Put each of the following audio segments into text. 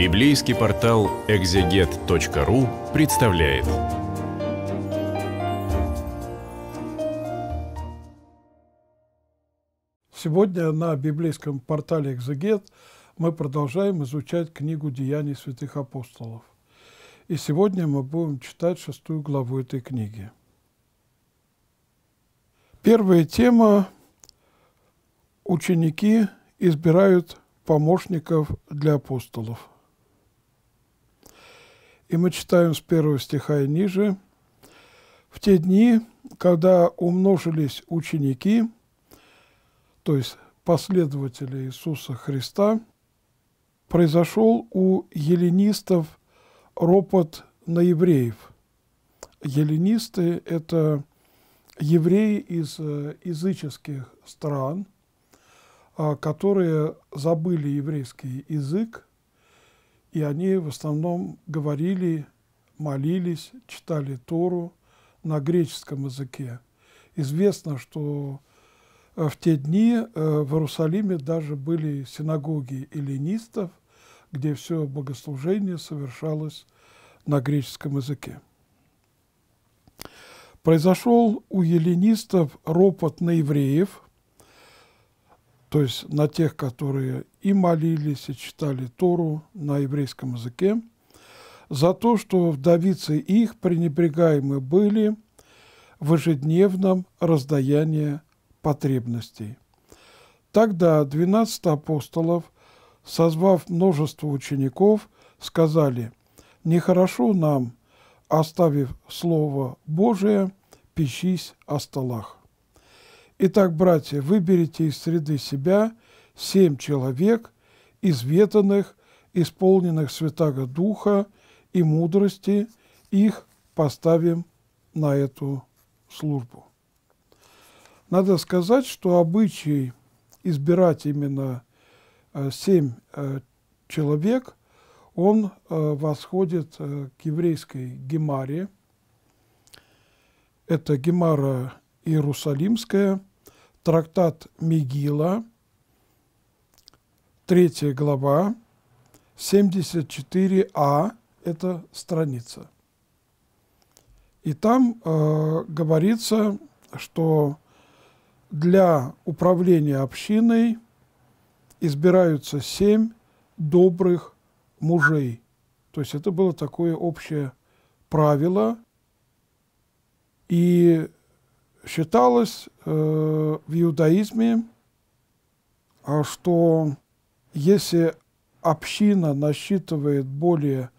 Библейский портал экзегет.ру представляет. Сегодня на библейском портале «Экзегет» мы продолжаем изучать книгу «Деяний святых апостолов». И сегодня мы будем читать шестую главу этой книги. Первая тема – ученики избирают помощников для апостолов – и мы читаем с первого стиха и ниже. «В те дни, когда умножились ученики, то есть последователи Иисуса Христа, произошел у еленистов ропот на евреев. Еленисты – это евреи из э, языческих стран, а, которые забыли еврейский язык и они в основном говорили, молились, читали Тору на греческом языке. Известно, что э, в те дни э, в Иерусалиме даже были синагоги эллинистов, где все богослужение совершалось на греческом языке. Произошел у эллинистов ропот на евреев, то есть на тех, которые и молились, и читали Тору на еврейском языке, за то, что вдовицы их пренебрегаемы были в ежедневном раздаянии потребностей. Тогда двенадцать апостолов, созвав множество учеников, сказали, «Нехорошо нам, оставив Слово Божие, пищись о столах». Итак, братья, выберите из среды себя семь человек, изветанных, исполненных Святаго Духа и мудрости, их поставим на эту службу. Надо сказать, что обычай избирать именно э, семь э, человек, он э, восходит к еврейской гемаре. Это гемара Иерусалимская, трактат Мегила, 3 глава, 74а – это страница. И там э, говорится, что для управления общиной избираются семь добрых мужей. То есть это было такое общее правило. И считалось э, в иудаизме, э, что если община насчитывает более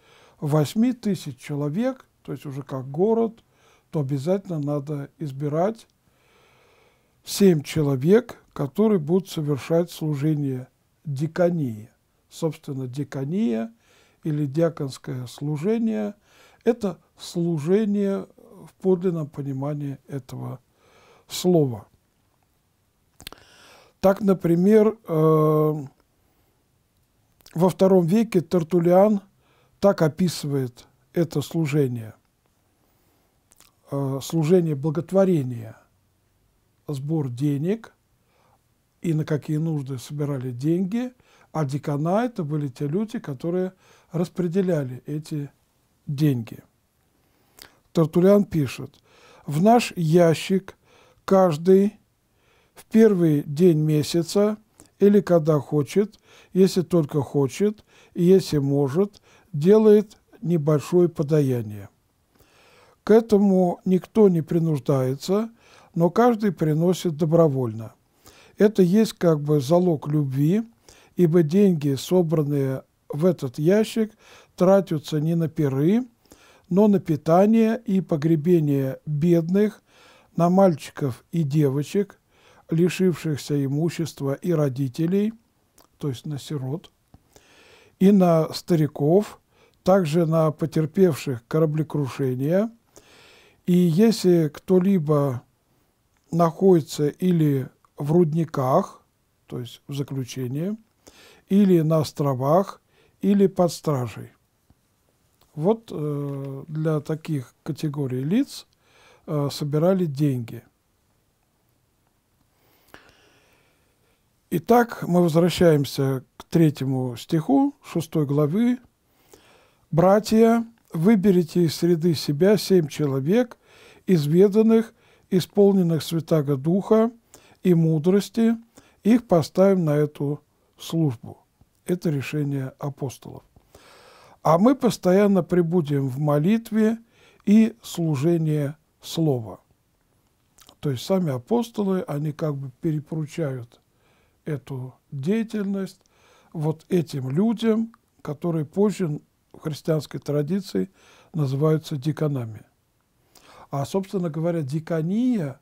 8 тысяч человек, то есть уже как город, то обязательно надо избирать 7 человек, которые будут совершать служение диконии. Собственно, дикония или диаконское служение – это служение в подлинном понимании этого слова. Так, например, э, во втором веке Тартулиан так описывает это служение, э, служение благотворения, сбор денег и на какие нужды собирали деньги, а декана это были те люди, которые распределяли эти деньги. Тартулиан пишет, в наш ящик каждый в первый день месяца – или когда хочет, если только хочет и если может, делает небольшое подаяние. К этому никто не принуждается, но каждый приносит добровольно. Это есть как бы залог любви, ибо деньги, собранные в этот ящик, тратятся не на перы, но на питание и погребение бедных, на мальчиков и девочек, лишившихся имущества и родителей, то есть на сирот, и на стариков, также на потерпевших кораблекрушения. И если кто-либо находится или в рудниках, то есть в заключении, или на островах, или под стражей. Вот э, для таких категорий лиц э, собирали деньги – Итак, мы возвращаемся к третьему стиху шестой главы. «Братья, выберите из среды себя семь человек, изведанных, исполненных Святаго Духа и мудрости, их поставим на эту службу». Это решение апостолов. А мы постоянно пребудем в молитве и служении Слова. То есть сами апостолы, они как бы перепоручают эту деятельность вот этим людям, которые позже в христианской традиции называются деканами. А, собственно говоря, декания,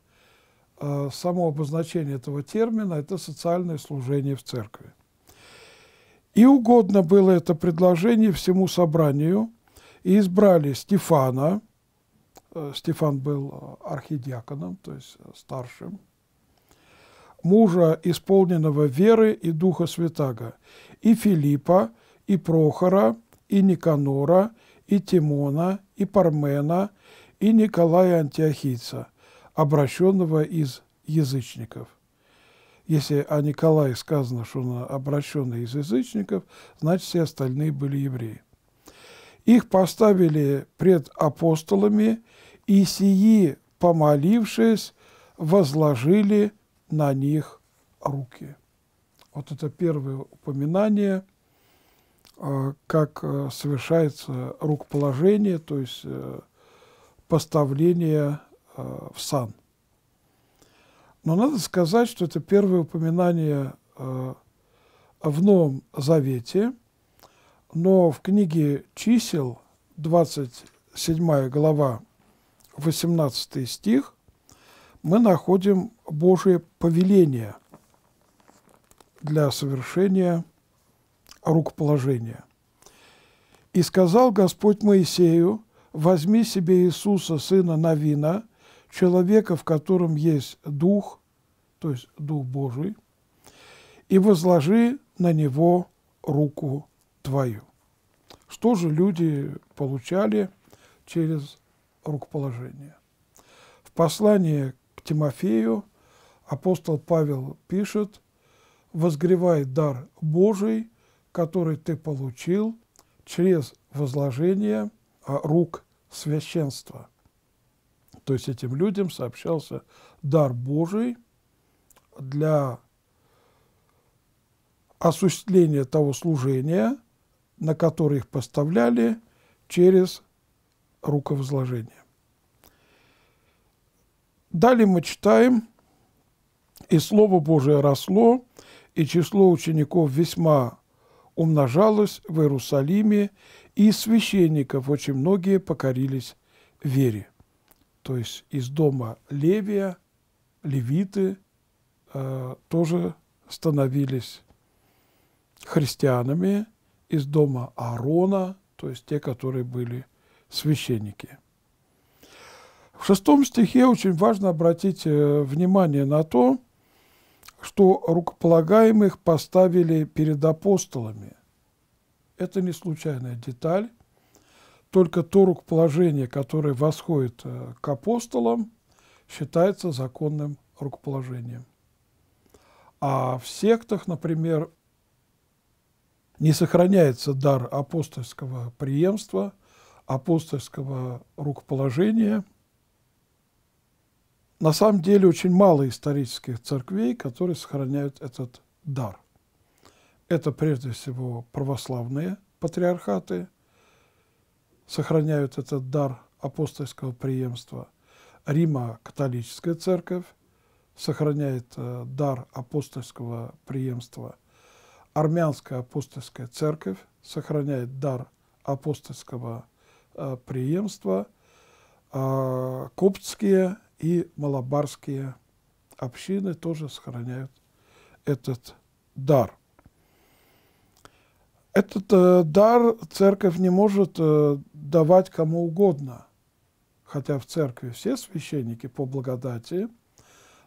э, само обозначение этого термина – это социальное служение в церкви. «И угодно было это предложение всему собранию, и избрали Стефана». Э, Стефан был э, архидиаконом, то есть старшим – мужа, исполненного веры и Духа Святаго, и Филиппа, и Прохора, и Никанора, и Тимона, и Пармена, и Николая Антиохийца, обращенного из язычников. Если о Николае сказано, что он обращенный из язычников, значит, все остальные были евреи. Их поставили пред апостолами, и сии, помолившись, возложили на них руки. Вот это первое упоминание, э, как э, совершается рукоположение, то есть э, поставление в сан. Но надо сказать, что это первое упоминание в Новом Завете, но в книге «Чисел» 27 глава, 18 стих, мы находим Божие повеление для совершения рукоположения. «И сказал Господь Моисею, возьми себе Иисуса, сына Навина, человека, в котором есть Дух, то есть Дух Божий, и возложи на него руку твою». Что же люди получали через рукоположение? В послании к Тимофею – апостол Павел пишет, возгревай дар Божий, который ты получил через возложение а, рук священства. То есть этим людям сообщался дар Божий для осуществления того служения, на которое их поставляли через руковозложение. Далее мы читаем – и Слово Божие росло, и число учеников весьма умножалось в Иерусалиме, и священников очень многие покорились вере. То есть из дома Левия, левиты э, тоже становились христианами, из дома Аарона, то есть те, которые были священники. В шестом стихе очень важно обратить э, внимание на то, что рукополагаемых поставили перед апостолами. Это не случайная деталь. Только то рукоположение, которое восходит э, к апостолам, считается законным рукоположением. А в сектах, например, не сохраняется дар апостольского преемства, апостольского рукоположения – на самом деле очень мало исторических церквей, которые сохраняют этот дар. Это прежде всего православные патриархаты сохраняют этот дар апостольского преемства. Рима-католическая церковь сохраняет э, дар апостольского преемства. Армянская апостольская церковь сохраняет дар апостольского э, преемства. А, коптские и малабарские общины тоже сохраняют этот дар. Этот э, дар церковь не может э, давать кому угодно, хотя в церкви все священники по благодати,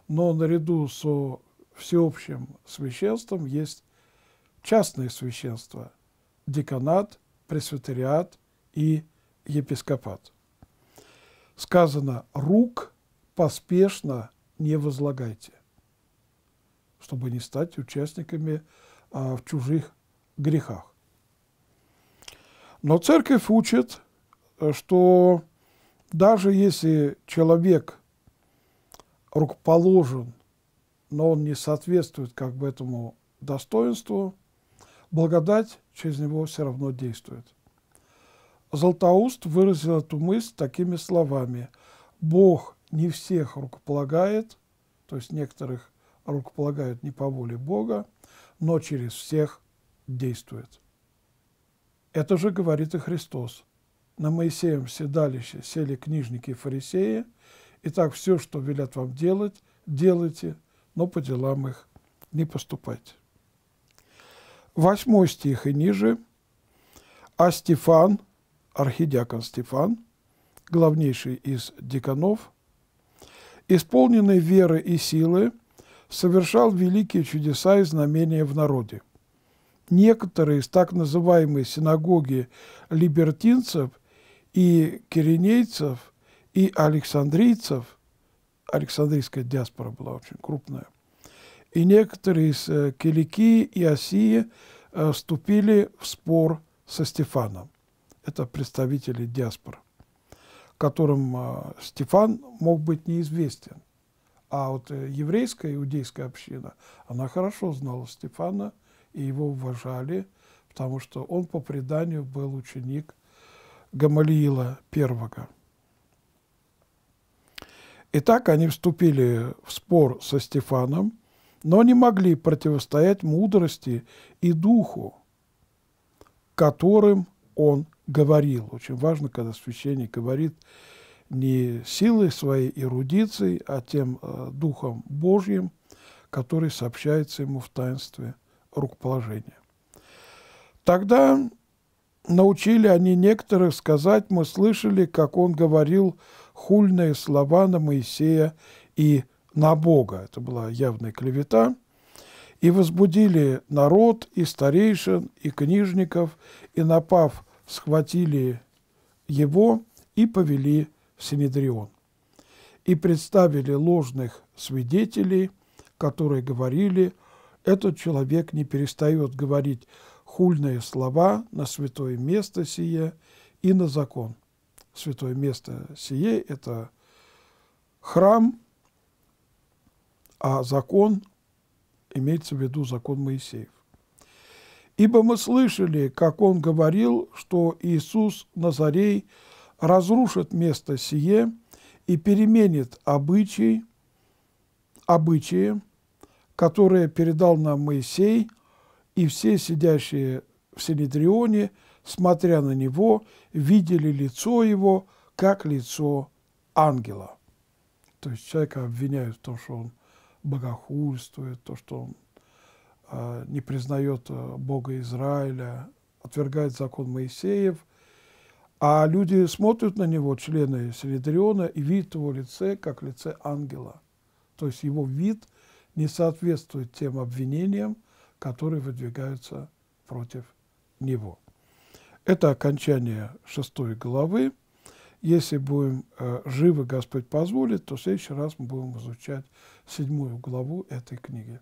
но наряду со всеобщим священством есть частные священства – деканат, пресвитериат и епископат. Сказано «рук», поспешно не возлагайте, чтобы не стать участниками а, в чужих грехах. Но церковь учит, э, что даже если человек рукоположен, но он не соответствует как бы этому достоинству, благодать через него все равно действует. Златоуст выразил эту мысль такими словами. «Бог не всех рукополагает, то есть некоторых рукополагает не по воле Бога, но через всех действует. Это же говорит и Христос. На Моисеем седалище сели книжники и фарисеи, и так все, что велят вам делать, делайте, но по делам их не поступайте. Восьмой стих и ниже. А Стефан, архидиакон Стефан, главнейший из деканов – исполненный веры и силы, совершал великие чудеса и знамения в народе. Некоторые из так называемой синагоги либертинцев и киринейцев и александрийцев, александрийская диаспора была очень крупная, и некоторые из э, Киликии и Осии э, вступили в спор со Стефаном. Это представители диаспоры которым а, Стефан мог быть неизвестен. А вот э, еврейская иудейская община, она хорошо знала Стефана и его уважали, потому что он по преданию был ученик Гамалиила I. Итак, они вступили в спор со Стефаном, но не могли противостоять мудрости и духу, которым он говорил. Очень важно, когда священник говорит не силой своей эрудицией, а тем э, Духом Божьим, который сообщается ему в таинстве рукоположения. Тогда научили они некоторых сказать, мы слышали, как он говорил хульные слова на Моисея и на Бога. Это была явная клевета. И возбудили народ, и старейшин, и книжников, и, напав схватили его и повели в Синедрион. И представили ложных свидетелей, которые говорили, этот человек не перестает говорить хульные слова на святое место сие и на закон. Святое место сие – это храм, а закон имеется в виду закон Моисеев. Ибо мы слышали, как он говорил, что Иисус Назарей разрушит место сие и переменит обычаи, обычаи, которые передал нам Моисей, и все сидящие в Синедрионе, смотря на него, видели лицо его, как лицо ангела. То есть человека обвиняют в том, что он богохульствует, то, что он а, не признает а, Бога Израиля, отвергает закон Моисеев, а люди смотрят на него, члены Синедриона, и видят его лице, как лице ангела. То есть его вид не соответствует тем обвинениям, которые выдвигаются против него. Это окончание шестой главы. Если будем э, живы, Господь позволит, то в следующий раз мы будем изучать седьмую главу этой книги.